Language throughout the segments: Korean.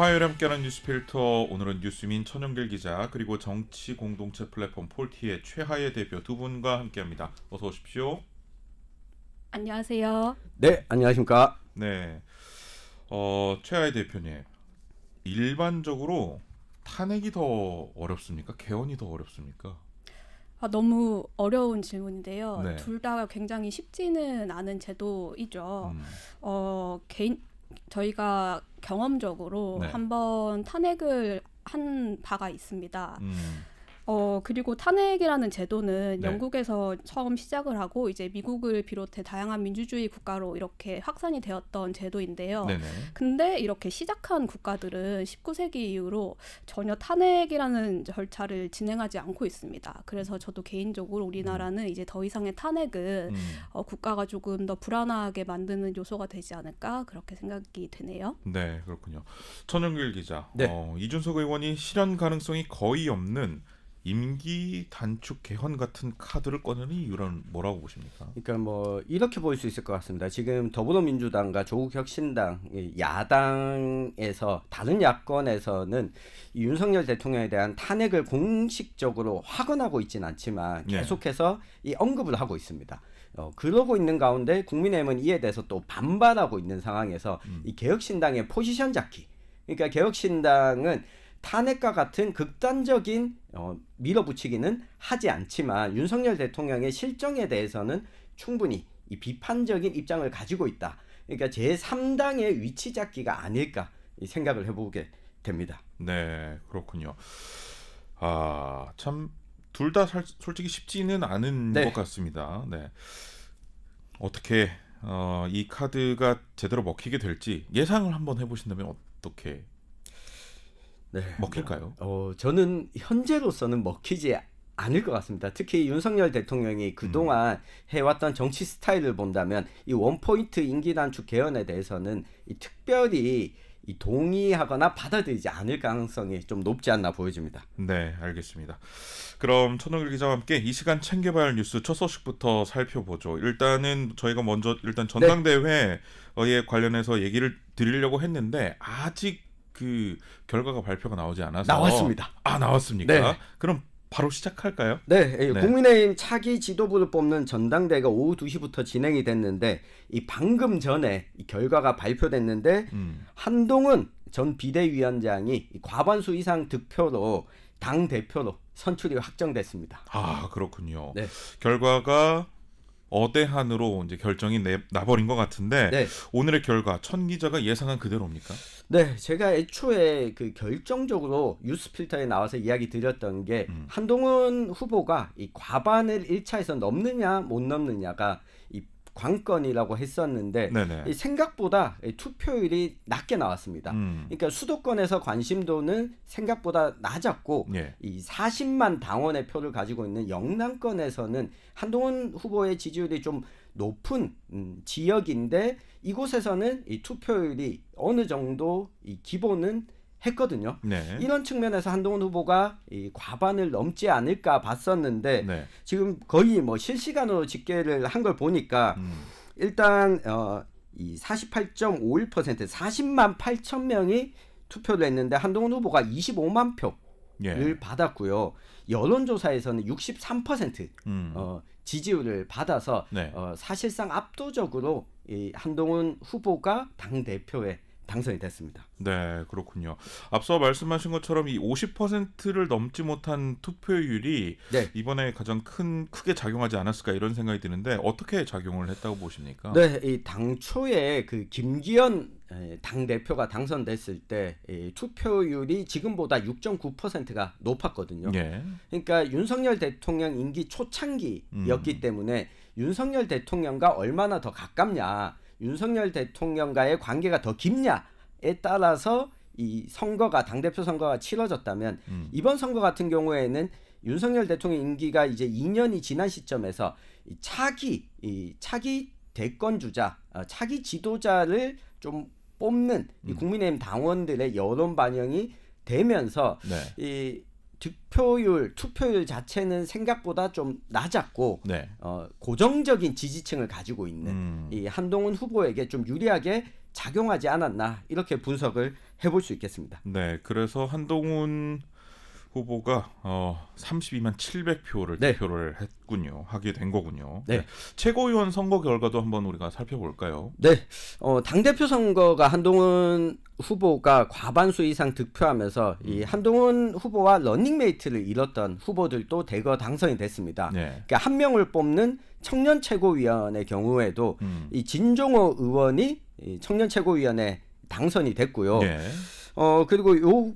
화요일 와 함께하는 뉴스필터 오늘은 뉴스민 천영길 기자 그리고 정치 공동체 플랫폼 폴티의 최하의 대표 두 분과 함께합니다. 어서 오십시오. 안녕하세요. 네, 안녕하십니까. 네, 어, 최하예 대표님 일반적으로 탄핵이 더 어렵습니까? 개헌이 더 어렵습니까? 아, 너무 어려운 질문인데요. 네. 둘다 굉장히 쉽지는 않은 제도이죠. 음. 어, 개인 저희가 경험적으로 네. 한번 탄핵을 한 바가 있습니다. 음. 어, 그리고 탄핵이라는 제도는 네. 영국에서 처음 시작을 하고 이제 미국을 비롯해 다양한 민주주의 국가로 이렇게 확산이 되었던 제도인데요. 네네. 근데 이렇게 시작한 국가들은 19세기 이후로 전혀 탄핵이라는 절차를 진행하지 않고 있습니다. 그래서 저도 개인적으로 우리나라는 음. 이제 더 이상의 탄핵은 음. 어, 국가가 조금 더 불안하게 만드는 요소가 되지 않을까 그렇게 생각이 되네요. 네, 그렇군요. 천영길 기자, 네. 어, 이준석 의원이 실현 가능성이 거의 없는 임기 단축 개헌 같은 카드를 꺼내는 이유는 뭐라고 보십니까? 그러니까 뭐 이렇게 볼수 있을 것 같습니다. 지금 더불어민주당과 조국혁신당 야당에서 다른 야권에서는 윤석열 대통령에 대한 탄핵을 공식적으로 확언하고 있지는 않지만 네. 계속해서 네. 이 언급을 하고 있습니다. 어, 그러고 있는 가운데 국민의힘은 이에 대해서 또 반발하고 있는 상황에서 음. 이 개혁신당의 포지션 잡기 그러니까 개혁신당은 탄핵과 같은 극단적인 어, 밀어붙이기는 하지 않지만 윤석열 대통령의 실정에 대해서는 충분히 이 비판적인 입장을 가지고 있다. 그러니까 제3당의 위치 잡기가 아닐까 생각을 해보게 됩니다. 네, 그렇군요. 아, 참 둘 다 솔직히 쉽지는 않은 네. 것 같습니다. 네. 어떻게 어, 이 카드가 제대로 먹히게 될지 예상을 한번 해보신다면 어떻게 네. 먹힐까요? 어, 저는 현재로서는 먹히지 않을 것 같습니다. 특히 윤석열 대통령이 그동안 음. 해왔던 정치 스타일을 본다면 이 원포인트 임기단축 개헌에 대해서는 이 특별히 이 동의하거나 받아들이지 않을 가능성이 좀 높지 않나 보여집니다. 네, 알겠습니다. 그럼 천동일 기자와 함께 이 시간 챙겨봐야 할 뉴스 첫 소식부터 살펴보죠. 일단은 저희가 먼저 일단 전당대회에 네. 어, 관련해서 얘기를 드리려고 했는데 아직 그 결과가 발표가 나오지 않아서 나왔습니다. 아 나왔습니까? 네. 그럼 바로 시작할까요? 네, 예, 네, 국민의힘 차기 지도부를 뽑는 전당대회가 오후 2시부터 진행이 됐는데 이 방금 전에 이 결과가 발표됐는데 음. 한동훈 전 비대위원장이 과반수 이상 득표로 당 대표로 선출이 확정됐습니다. 아 그렇군요. 네. 결과가 어대한으로 이제 결정이 내, 나버린 것 같은데 네. 오늘의 결과 천 기자가 예상한 그대로입니까? 네, 제가 애초에 그 결정적으로 뉴스필터에 나와서 이야기 드렸던 게 음. 한동훈 후보가 이 과반을 1차에서 넘느냐 못 넘느냐가 관건이라고 했었는데 네네. 생각보다 투표율이 낮게 나왔습니다. 음. 그러니까 수도권에서 관심도는 생각보다 낮았고 예. 이 40만 당원의 표를 가지고 있는 영남권에서는 한동훈 후보의 지지율이 좀 높은 음, 지역인데 이곳에서는 이 투표율이 어느 정도 이 기본은 했거든요. 네. 이런 측면에서 한동훈 후보가 이 과반을 넘지 않을까 봤었는데 네. 지금 거의 뭐 실시간으로 집계를 한 걸 보니까 음. 일단 어, 이48.51% 40만 8천 명이 투표를 했는데 한동훈 후보가 25만 표를 예. 받았고요. 여론조사에서는 63% 음. 어, 지지율을 받아서 네. 어, 사실상 압도적으로 이 한동훈 후보가 당 대표에 당선이 됐습니다. 네, 그렇군요. 앞서 말씀하신 것처럼 이 50%를 넘지 못한 투표율이 네. 이번에 가장 큰 크게 작용하지 않았을까 이런 생각이 드는데 어떻게 작용을 했다고 보십니까? 네, 이 당초에 그 김기현 당 대표가 당선됐을 때 투표율이 지금보다 6.9%가 높았거든요. 네. 그러니까 윤석열 대통령 임기 초창기였기 음. 때문에 윤석열 대통령과 얼마나 더 가깝냐. 윤석열 대통령과의 관계가 더 깊냐에 따라서 이 선거가 당대표 선거가 치러졌다면 음. 이번 선거 같은 경우에는 윤석열 대통령 임기가 이제 2년이 지난 시점에서 이 차기 이 차기 대권 주자, 어, 차기 지도자를 좀 뽑는 음. 이 국민의힘 당원들의 여론 반영이 되면서 네. 이 득표율, 투표율 자체는 생각보다 좀 낮았고 네. 어, 고정적인 지지층을 가지고 있는 음. 이 한동훈 후보에게 좀 유리하게 작용하지 않았나 이렇게 분석을 해볼 수 있겠습니다. 네, 그래서 한동훈 후보가 어 32만 700표를 네. 투표를 했군요. 하게 된 거군요. 네. 네. 최고위원 선거 결과도 한번 우리가 살펴볼까요? 네. 어 당대표 선거가 한동훈 후보가 과반수 이상 득표하면서 음. 이 한동훈 후보와 런닝메이트를 잃었던 후보들도 대거 당선이 됐습니다. 네. 그러니까 한 명을 뽑는 청년 최고위원의 경우에도 음. 이 진종호 의원이 청년 최고위원에 당선이 됐고요. 네. 어 그리고 요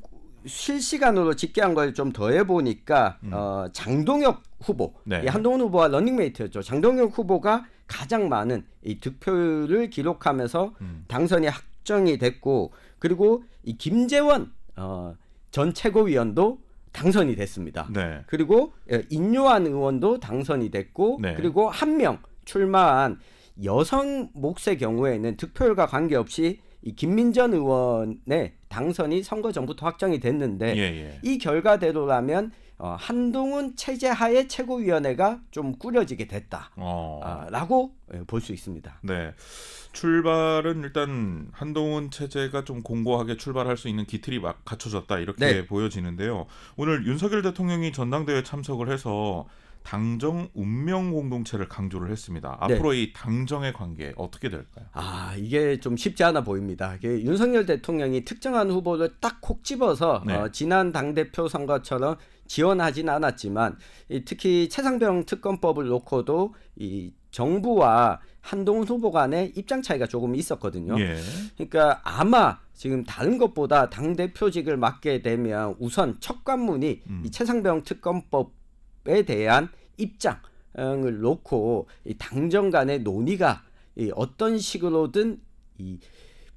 실시간으로 집계한 걸 좀 더해 보니까 음. 어, 장동혁 후보, 네. 한동훈 후보와 런닝메이트였죠. 장동혁 후보가 가장 많은 이 득표를 기록하면서 음. 당선이 확정이 됐고 그리고 이 김재원 어, 전 최고위원도 당선이 됐습니다. 네. 그리고 인요한 예, 의원도 당선이 됐고 네. 그리고 한 명 출마한 여성 몫의 경우에는 득표율과 관계없이 이 김민전 의원의 당선이 선거 전부터 확정이 됐는데 예, 예. 이 결과대로라면 어, 한동훈 체제하에 최고위원회가 좀 꾸려지게 됐다라고 어. 어, 아, 예, 볼수 있습니다. 네, 출발은 일단 한동훈 체제가 좀 공고하게 출발할 수 있는 기틀이 막 갖춰졌다 이렇게 네. 보여지는데요. 오늘 윤석열 대통령이 전당대회 참석을 해서 당정 운명 공동체를 강조를 했습니다. 네. 앞으로 네. 이 당정의 관계 어떻게 될까요? 아 이게 좀 쉽지 않아 보입니다. 이게 윤석열 대통령이 특정한 후보를 딱 콕 집어서 네. 어, 지난 당 대표 선거처럼 지원하진 않았지만 이, 특히 최상병 특검법을 놓고도 이 정부와 한동훈 후보 간의 입장 차이가 조금 있었거든요. 예. 그러니까 아마 지금 다른 것보다 당 대표직을 맡게 되면 우선 첫 관문이 음. 이 최상병 특검법 법에 대한 입장을 놓고 당정 간의 논의가 어떤 식으로든 이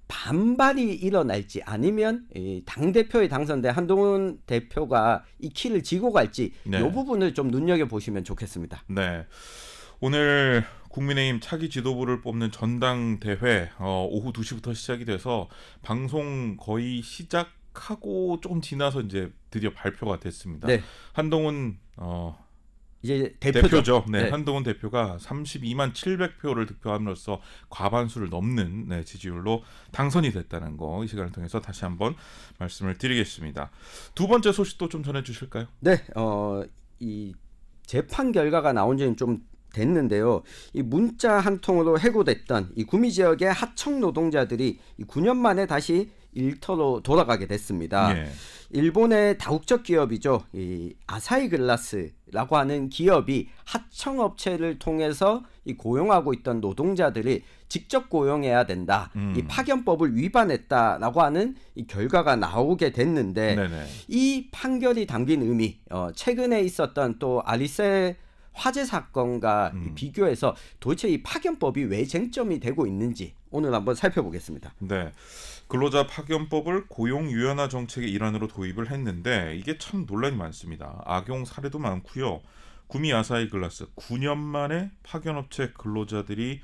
반발이 일어날지 아니면 당대표의 당선된 한동훈 대표가 이 키를 지고 갈지 네. 이 부분을 좀 눈여겨 보시면 좋겠습니다. 네. 오늘 국민의힘 차기 지도부를 뽑는 전당대회 어, 오후 2시부터 시작이 돼서 방송 거의 시작 시작하고 조금 지나서 이제 드디어 발표가 됐습니다. 네. 한동훈 어 이제 대표죠. 죠 네, 네, 한동훈 대표가 32만 700표를 득표함으로써 과반수를 넘는 네, 지지율로 당선이 됐다는 거 이 시간을 통해서 다시 한번 말씀을 드리겠습니다. 두 번째 소식도 좀 전해 주실까요? 네. 어이 재판 결과가 나온 지는 좀 됐는데요. 이 문자 한 통으로 해고됐던 이 구미 지역의 하청 노동자들이 9년 만에 다시 일터로 돌아가게 됐습니다. 예. 일본의 다국적 기업이죠. 이 아사히 글라스라고 하는 기업이 하청업체를 통해서 이 고용하고 있던 노동자들이 직접 고용해야 된다. 음. 이 파견법을 위반했다라고 하는 이 결과가 나오게 됐는데 네네. 이 판결이 담긴 의미 어 최근에 있었던 또 아리세 화재 사건과 음. 비교해서 도대체 이 파견법이 왜 쟁점이 되고 있는지 오늘 한번 살펴보겠습니다. 네. 근로자 파견법을 고용 유연화 정책의 일환으로 도입을 했는데 이게 참 논란이 많습니다. 악용 사례도 많고요. 구미 아사히 글라스 9년 만에 파견업체 근로자들이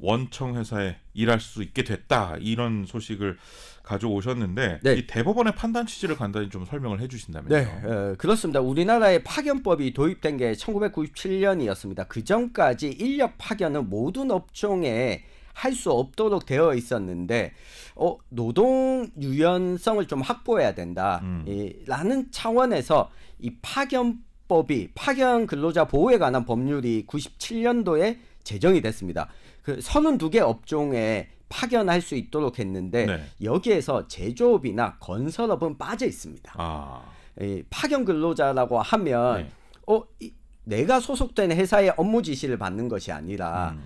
원청 회사에 일할 수 있게 됐다 이런 소식을 가져오셨는데 네. 이 대법원의 판단 취지를 간단히 좀 설명을 해주신다면요? 네, 어, 그렇습니다. 우리나라의 파견법이 도입된 게 1997년이었습니다. 그 전까지 인력 파견은 모든 업종에 할수 없도록 되어 있었는데 어, 노동 유연성을 좀 확보해야 된다라는 음. 이, 차원에서 이 파견법이 파견 근로자 보호에 관한 법률이 97년도에 제정이 됐습니다. 그 32개 업종에 파견할 수 있도록 했는데 네. 여기에서 제조업이나 건설업은 빠져 있습니다. 아. 이 파견 근로자라고 하면 네. 어 이, 내가 소속된 회사의 업무 지시를 받는 것이 아니라 음.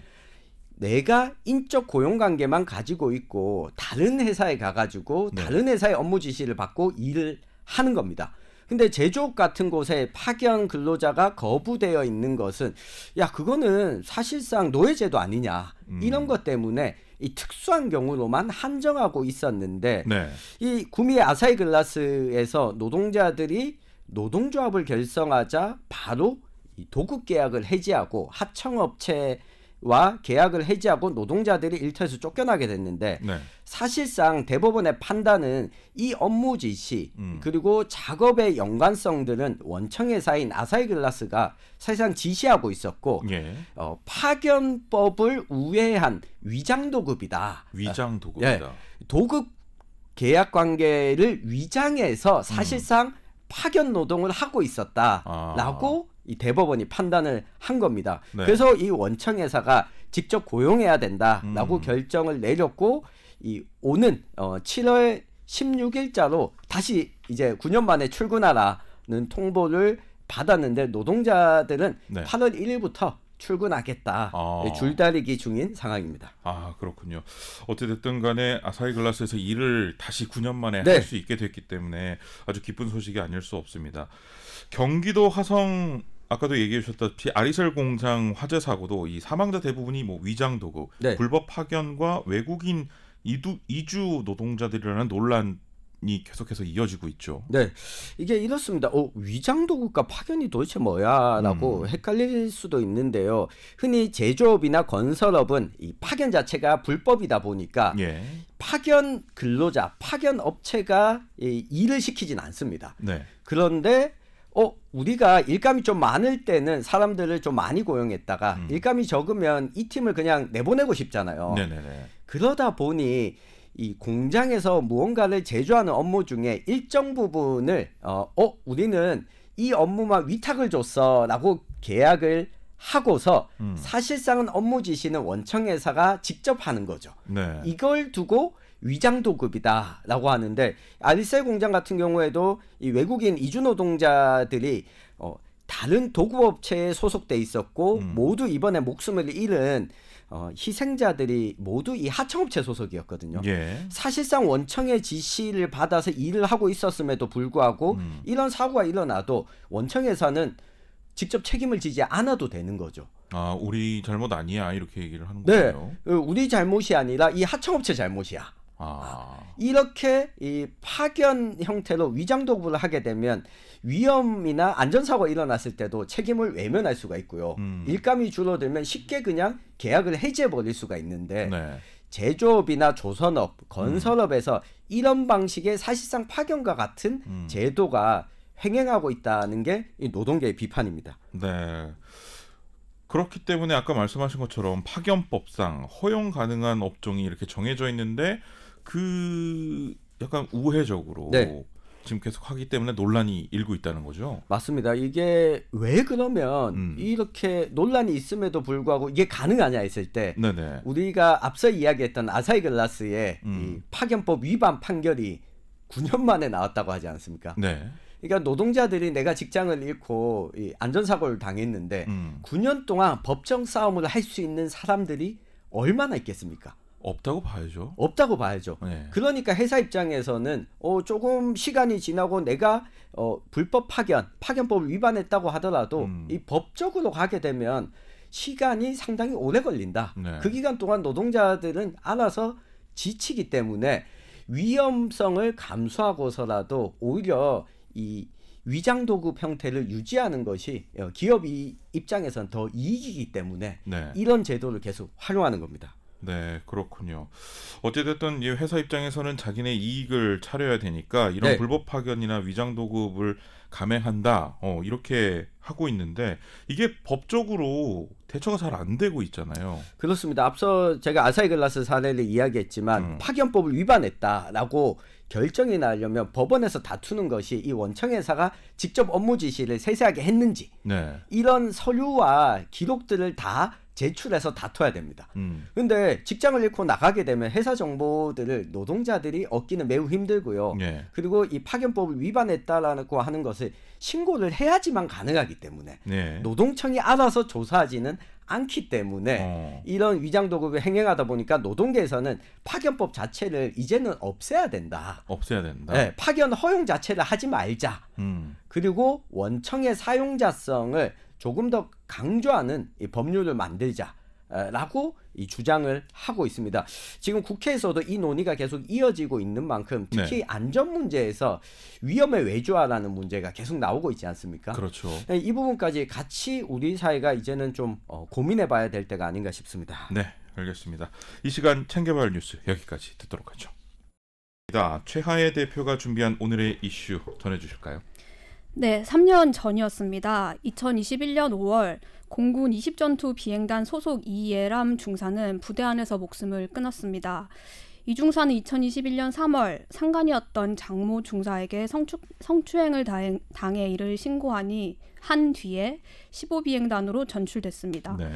내가 인적 고용 관계만 가지고 있고 다른 회사에 가가지고 네. 다른 회사의 업무 지시를 받고 일을 하는 겁니다. 근데 제조업 같은 곳에 파견 근로자가 거부되어 있는 것은 야 그거는 사실상 노예제도 아니냐 음. 이런 것 때문에 이 특수한 경우로만 한정하고 있었는데 네. 이 구미 아사히 글라스에서 노동자들이 노동조합을 결성하자 바로 이 도급 계약을 해지하고 하청업체 와 계약을 해지하고 노동자들이 일터에서 쫓겨나게 됐는데 네. 사실상 대법원의 판단은 이 업무 지시 음. 그리고 작업의 연관성들은 원청회사인 아사히글라스가 사실상 지시하고 있었고 예. 어, 파견법을 우회한 위장 도급이다. 위장 도급이다. 예, 도급 계약 관계를 위장해서 음. 사실상 음. 파견 노동을 하고 있었다라고 아. 이 대법원이 판단을 한 겁니다. 네. 그래서 이 원청 회사가 직접 고용해야 된다라고 음. 결정을 내렸고 이 오는 어 7월 16일자로 다시 이제 9년 만에 출근하라는 통보를 받았는데 노동자들은 네. 8월 1일부터 출근하겠다 아. 네, 줄다리기 중인 상황입니다. 아 그렇군요. 어찌든 간에 아사히 글라스에서 일을 다시 9년 만에 네. 할수 있게 됐기 때문에 아주 기쁜 소식이 아닐 수 없습니다. 경기도 화성 아까도 얘기해 주셨다시피 아리셀 공장 화재 사고도 이 사망자 대부분이 뭐 위장 도구 네. 불법 파견과 외국인 이두, 이주 노동자들이라는 논란 이 계속해서 이어지고 있죠. 네, 이게 이렇습니다. 어, 위장 도구가 파견이 도대체 뭐야라고 음. 헷갈릴 수도 있는데요. 흔히 제조업이나 건설업은 이 파견 자체가 불법이다 보니까 예. 파견 근로자, 파견 업체가 이 일을 시키진 않습니다. 네. 그런데 어 우리가 일감이 좀 많을 때는 사람들을 좀 많이 고용했다가 음. 일감이 적으면 이 팀을 그냥 내보내고 싶잖아요. 네네네. 그러다 보니 이 공장에서 무언가를 제조하는 업무 중에 일정 부분을 어, 어 우리는 이 업무만 위탁을 줬어라고 계약을 하고서 음. 사실상은 업무 지시는 원청 회사가 직접 하는 거죠. 네. 이걸 두고 위장도급이다라고 하는데 알셀 공장 같은 경우에도 이 외국인 이주 노동자들이 어, 다른 도급업체에 소속돼 있었고 음. 모두 이번에 목숨을 잃은 어, 희생자들이 모두 이 하청업체 소속이었거든요. 예. 사실상 원청의 지시를 받아서 일을 하고 있었음에도 불구하고 음. 이런 사고가 일어나도 원청에서는 직접 책임을 지지 않아도 되는 거죠. 아, 우리 잘못 아니야 이렇게 얘기를 하는 거예요. 네, 그 우리 잘못이 아니라 이 하청업체 잘못이야. 아. 이렇게 이 파견 형태로 위장 도구를 하게 되면 위험이나 안전사고가 일어났을 때도 책임을 외면할 수가 있고요. 음. 일감이 줄어들면 쉽게 그냥 계약을 해지해 버릴 수가 있는데 네. 제조업이나 조선업, 음. 건설업에서 음. 이런 방식의 사실상 파견과 같은 음. 제도가 횡행하고 있다는 게 이 노동계의 비판입니다. 네. 그렇기 때문에 아까 말씀하신 것처럼 파견법상 허용 가능한 업종이 이렇게 정해져 있는데 그 약간 우회적으로 네. 지금 계속 하기 때문에 논란이 일고 있다는 거죠. 맞습니다. 이게 왜 그러면 음. 이렇게 논란이 있음에도 불구하고 이게 가능하냐 했을 때 네네. 우리가 앞서 이야기했던 아사히 글라스의 음. 파견법 위반 판결이 9년 만에 나왔다고 하지 않습니까? 네. 그러니까 노동자들이 내가 직장을 잃고 이 안전사고를 당했는데 음. 9년 동안 법정 싸움을 할 수 있는 사람들이 얼마나 있겠습니까? 없다고 봐야죠. 없다고 봐야죠. 네. 그러니까 회사 입장에서는 어, 조금 시간이 지나고 내가 어, 불법 파견, 파견법을 위반했다고 하더라도 음. 이 법적으로 가게 되면 시간이 상당히 오래 걸린다. 네. 그 기간 동안 노동자들은 알아서 지치기 때문에 위험성을 감수하고서라도 오히려 이 위장 도급 형태를 유지하는 것이 어, 기업 입장에선 더 이익이기 때문에 네. 이런 제도를 계속 활용하는 겁니다. 네, 그렇군요. 어찌됐든 이 회사 입장에서는 자기네 이익을 차려야 되니까 이런 네. 불법 파견이나 위장 도급을 감행한다. 어, 이렇게 하고 있는데 이게 법적으로 대처가 잘 안 되고 있잖아요. 그렇습니다. 앞서 제가 아사히 글라스 사례를 이야기했지만 음. 파견법을 위반했다라고 결정이 나려면 법원에서 다투는 것이 이 원청 회사가 직접 업무 지시를 세세하게 했는지 네. 이런 서류와 기록들을 다 제출해서 다퉈야 됩니다. 음. 근데 직장을 잃고 나가게 되면 회사 정보들을 노동자들이 얻기는 매우 힘들고요. 예. 그리고 이 파견법을 위반했다라고 하는 것을 신고를 해야지만 가능하기 때문에 예. 노동청이 알아서 조사하지는 않기 때문에 어. 이런 위장 도급을 행행하다 보니까 노동계에서는 파견법 자체를 이제는 없애야 된다. 없애야 된다. 네, 파견 허용 자체를 하지 말자. 음. 그리고 원청의 사용자성을 조금 더 강조하는 법률을 만들자. 라고 이 주장을 하고 있습니다. 지금 국회에서도 이 논의가 계속 이어지고 있는 만큼 특히 네. 안전 문제에서 위험의 외주화라는 문제가 계속 나오고 있지 않습니까? 그렇죠. 네, 이 부분까지 같이 우리 사회가 이제는 좀 어, 고민해 봐야 될 때가 아닌가 싶습니다. 네, 알겠습니다. 이 시간 챙겨봐 뉴스 여기까지 듣도록 하죠. 최하혜 대표가 준비한 오늘의 이슈 전해 주실까요? 네, 3년 전이었습니다. 2021년 5월 공군 20전투 비행단 소속 이예람 중사는 부대 안에서 목숨을 끊었습니다. 이 중사는 2021년 3월 상관이었던 장모 중사에게 성추, 성추행을 당해, 당해 이를 신고하니 한 뒤에 15비행단으로 전출됐습니다. 네.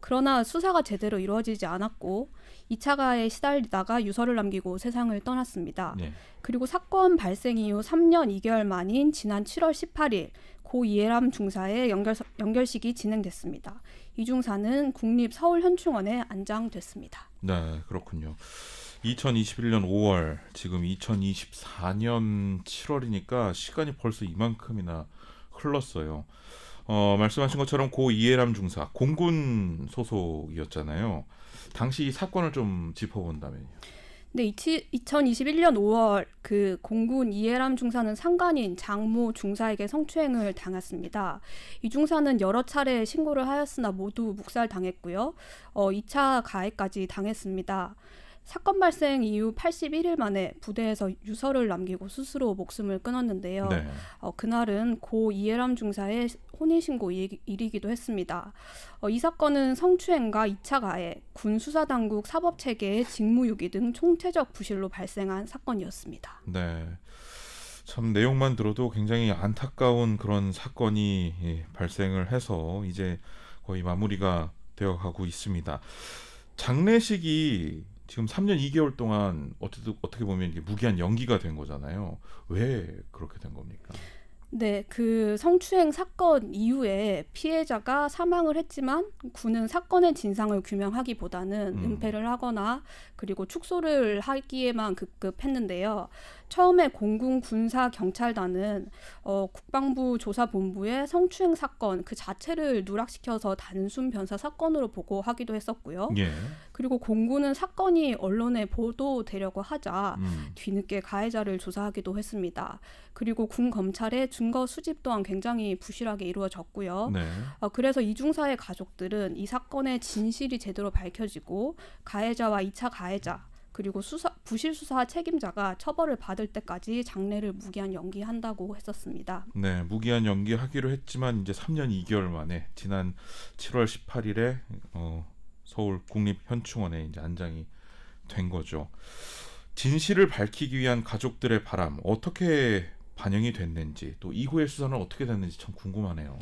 그러나 수사가 제대로 이루어지지 않았고 2차 가에 시달리다가 유서를 남기고 세상을 떠났습니다. 네. 그리고 사건 발생 이후 3년 2개월 만인 지난 7월 18일 고 이해람 중사의 연결, 연결식이 진행됐습니다. 이 중사는 국립 서울현충원에 안장됐습니다. 네, 그렇군요. 2021년 5월, 지금 2024년 7월이니까 시간이 벌써 이만큼이나 흘렀어요. 어, 말씀하신 것처럼 고 이해람 중사, 공군 소속이었잖아요. 당시 사건을 좀 짚어본다면요. 네, 2021년 5월 그 공군 이해람 중사는 상간인 장모 중사에게 성추행을 당했습니다. 이 중사는 여러 차례 신고를 하였으나 모두 묵살당했고요. 어, 2차 가해까지 당했습니다. 사건 발생 이후 81일 만에 부대에서 유서를 남기고 스스로 목숨을 끊었는데요. 네. 어, 그날은 고 이해람 중사의 혼인신고 일이기도 했습니다. 어, 이 사건은 성추행과 2차 가해, 군 수사당국 사법체계의 직무유기 등 총체적 부실로 발생한 사건이었습니다. 네. 참 내용만 들어도 굉장히 안타까운 그런 사건이 예, 발생을 해서 이제 거의 마무리가 되어 가고 있습니다. 장례식이 지금 3년 2개월 동안 어떻게 어떻게 보면 이게 무기한 연기가 된 거잖아요. 왜 그렇게 된 겁니까? 네, 그 성추행 사건 이후에 피해자가 사망을 했지만 군은 사건의 진상을 규명하기보다는 음. 은폐를 하거나 그리고 축소를 하기에만 급급했는데요. 처음에 공군 군사 경찰단은 어, 국방부 조사본부의 성추행 사건 그 자체를 누락시켜서 단순 변사 사건으로 보고하기도 했었고요. 예. 그리고 공군은 사건이 언론에 보도되려고 하자 음. 뒤늦게 가해자를 조사하기도 했습니다. 그리고 군 검찰의 증거 수집 또한 굉장히 부실하게 이루어졌고요. 네. 어, 그래서 이중사의 가족들은 이 사건의 진실이 제대로 밝혀지고 가해자와 2차 가해자 그리고 수사, 부실 수사 책임자가 처벌을 받을 때까지 장례를 무기한 연기한다고 했었습니다. 네, 무기한 연기하기로 했지만 이제 3년 2개월 만에 지난 7월 18일에 어, 서울 국립현충원에 이제 안장이 된 거죠. 진실을 밝히기 위한 가족들의 바람 어떻게 반영이 됐는지 또 이후의 수사는 어떻게 됐는지 참 궁금하네요.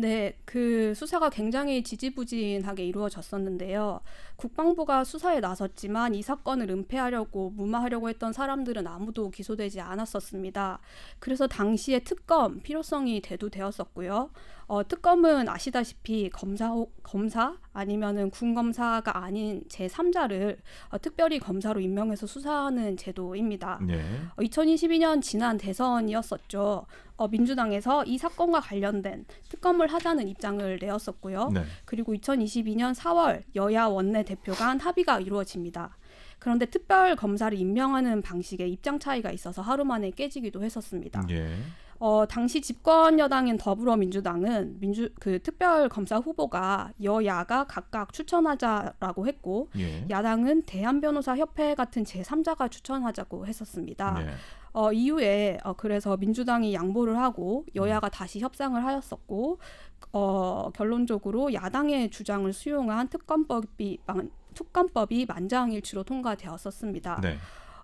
네, 그 수사가 굉장히 지지부진하게 이루어졌었는데요. 국방부가 수사에 나섰지만 이 사건을 은폐하려고 무마하려고 했던 사람들은 아무도 기소되지 않았었습니다. 그래서 당시에 특검 필요성이 대두되었었고요. 어, 특검은 아시다시피 검사 검사 아니면은 군검사가 아닌 제 3자를 어, 특별히 검사로 임명해서 수사하는 제도입니다. 네. 어, 2022년 지난 대선이었었죠. 어, 민주당에서 이 사건과 관련된 특검을 하자는 입장을 내었었고요. 네. 그리고 2022년 4월 여야 원내 대표 간 합의가 이루어집니다. 그런데 특별 검사를 임명하는 방식에 입장 차이가 있어서 하루 만에 깨지기도 했었습니다. 예. 어, 당시 집권 여당인 더불어민주당은 민주 그 특별 검사 후보가 여야가 각각 추천하자라고 했고 예. 야당은 대한변호사협회 같은 제3자가 추천하자고 했었습니다. 예. 어, 이후에 어, 그래서 민주당이 양보를 하고 여야가 음. 다시 협상을 하였었고 어, 결론적으로 야당의 주장을 수용한 특검법이 특검법이 만장일치로 통과되었었습니다. 네.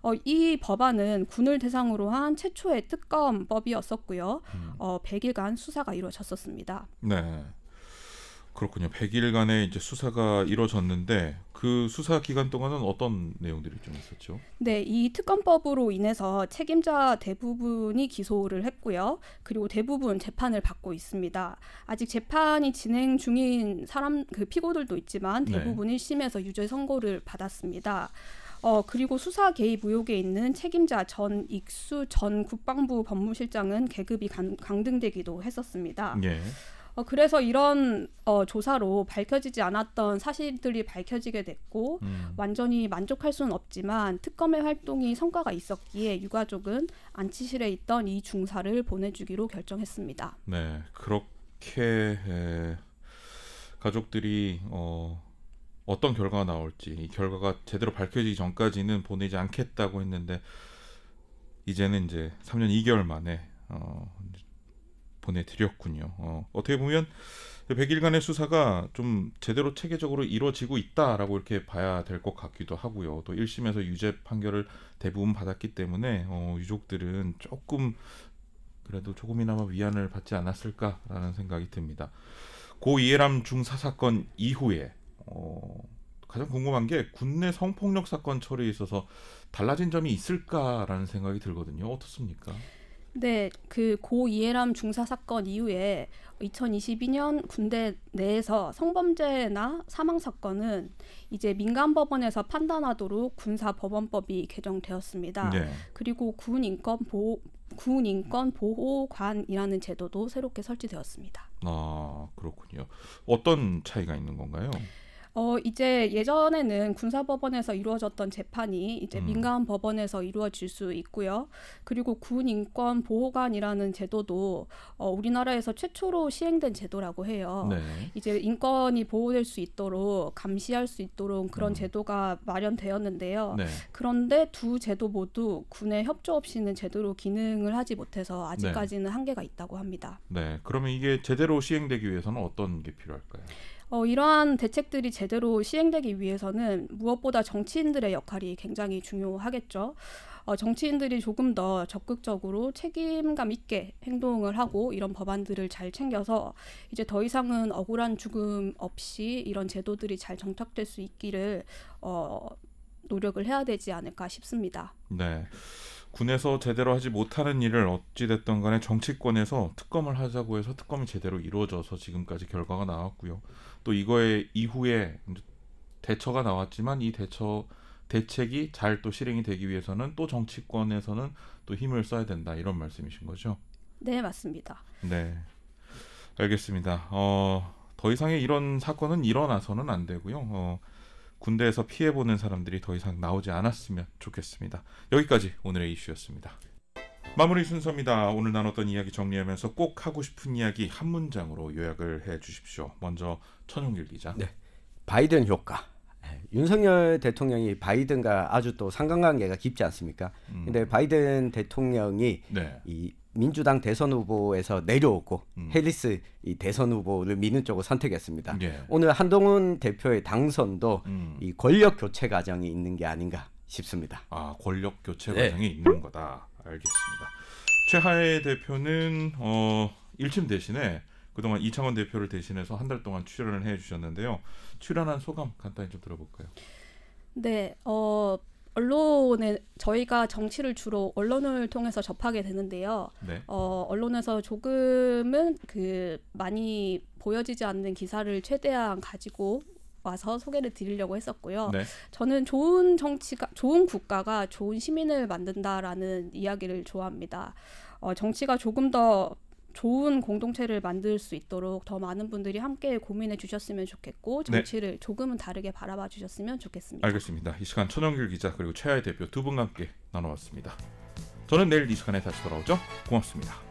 어, 이 법안은 군을 대상으로 한 최초의 특검법이었었고요. 음. 어, 100일간 수사가 이루어졌었습니다. 네. 그렇군요. 100일간의 이제 수사가 이루어졌는데 그 수사 기간 동안은 어떤 내용들이 좀 있었죠? 네, 이 특검법으로 인해서 책임자 대부분이 기소를 했고요. 그리고 대부분 재판을 받고 있습니다. 아직 재판이 진행 중인 사람 그 피고들도 있지만 네. 대부분이 심에서 유죄 선고를 받았습니다. 어, 그리고 수사 개입 의혹에 있는 책임자 전 익수 전 국방부 법무실장은 계급이 강, 등되기도 했었습니다. 예. 어, 그래서 이런 어, 조사로 밝혀지지 않았던 사실들이 밝혀지게 됐고 음. 완전히 만족할 수는 없지만 특검의 활동이 성과가 있었기에 유가족은 안치실에 있던 이 중사를 보내주기로 결정했습니다. 네, 그렇게 에, 가족들이 어, 어떤 결과가 나올지 이 결과가 제대로 밝혀지기 전까지는 보내지 않겠다고 했는데 이제는 이제 3년 2개월 만에 어, 보내드렸군요. 어, 어떻게 보면 100일간의 수사가 좀 제대로 체계적으로 이루어지고 있다라고 이렇게 봐야 될 것 같기도 하고요. 또 1심에서 유죄 판결을 대부분 받았기 때문에 어, 유족들은 조금 그래도 조금이나마 위안을 받지 않았을까라는 생각이 듭니다. 고 이해람 중사 사건 이후에 어, 가장 궁금한 게 국내 성폭력 사건 처리에 있어서 달라진 점이 있을까라는 생각이 들거든요. 어떻습니까? 네, 그 고 이해람 중사 사건 이후에 2022년 군대 내에서 성범죄나 사망 사건은 이제 민간 법원에서 판단하도록 군사 법원법이 개정되었습니다. 네. 그리고 군 인권 보호 군 인권 보호관이라는 제도도 새롭게 설치되었습니다. 아, 그렇군요. 어떤 차이가 있는 건가요? 어, 이제 예전에는 군사법원에서 이루어졌던 재판이 이제 음. 민간 법원에서 이루어질 수 있고요. 그리고 군인권보호관이라는 제도도 어, 우리나라에서 최초로 시행된 제도라고 해요. 네. 이제 인권이 보호될 수 있도록 감시할 수 있도록 그런 음. 제도가 마련되었는데요. 네. 그런데 두 제도 모두 군의 협조 없이는 제대로 기능을 하지 못해서 아직까지는 네. 한계가 있다고 합니다. 네. 그러면 이게 제대로 시행되기 위해서는 어떤 게 필요할까요? 어, 이러한 대책들이 제대로 시행되기 위해서는 무엇보다 정치인들의 역할이 굉장히 중요하겠죠. 어, 정치인들이 조금 더 적극적으로 책임감 있게 행동을 하고 이런 법안들을 잘 챙겨서 이제 더 이상은 억울한 죽음 없이 이런 제도들이 잘 정착될 수 있기를 어, 노력을 해야 되지 않을까 싶습니다. 네. 군에서 제대로 하지 못하는 일을 어찌됐든 간에 정치권에서 특검을 하자고 해서 특검이 제대로 이루어져서 지금까지 결과가 나왔고요. 또 이거에 이후에 대처가 나왔지만 이 대처 대책이 잘 또 실행이 되기 위해서는 또 정치권에서는 또 힘을 써야 된다 이런 말씀이신 거죠? 네 맞습니다. 네 알겠습니다. 어, 더 이상의 이런 사건은 일어나서는 안 되고요. 어, 군대에서 피해 보는 사람들이 더 이상 나오지 않았으면 좋겠습니다. 여기까지 오늘의 이슈였습니다. 마무리 순서입니다. 오늘 나눴던 이야기 정리하면서 꼭 하고 싶은 이야기 한 문장으로 요약을 해 주십시오. 먼저 천용길 기자. 네. 바이든 효과. 예, 윤석열 대통령이 바이든과 아주 또 상관관계가 깊지 않습니까? 음. 근데 바이든 대통령이 네. 이 민주당 대선 후보에서 내려오고 음. 해리스 이 대선 후보를 미는 쪽을 선택했습니다. 예. 오늘 한동훈 대표의 당선도 음. 이 권력 교체 과정이 있는 게 아닌가 싶습니다. 아 권력 교체 네. 과정이 있는 거다. 알겠습니다. 최하혜 대표는 어, 일침 대신에 그동안 이창원 대표를 대신해서 한 달 동안 출연을 해주셨는데요. 출연한 소감 간단히 좀 들어볼까요? 네, 어, 언론에 저희가 정치를 주로 언론을 통해서 접하게 되는데요. 네. 어, 언론에서 조금은 그 많이 보여지지 않는 기사를 최대한 가지고 와서 소개를 드리려고 했었고요. 네. 저는 좋은 정치가 좋은 국가가 좋은 시민을 만든다라는 이야기를 좋아합니다. 어, 정치가 조금 더 좋은 공동체를 만들 수 있도록 더 많은 분들이 함께 고민해 주셨으면 좋겠고 네. 정치를 네. 조금은 다르게 바라봐 주셨으면 좋겠습니다. 알겠습니다. 이 시간 천영길 기자 그리고 최하의 대표 두 분과 함께 나눠봤습니다. 저는 내일 이 시간에 다시 돌아오죠. 고맙습니다.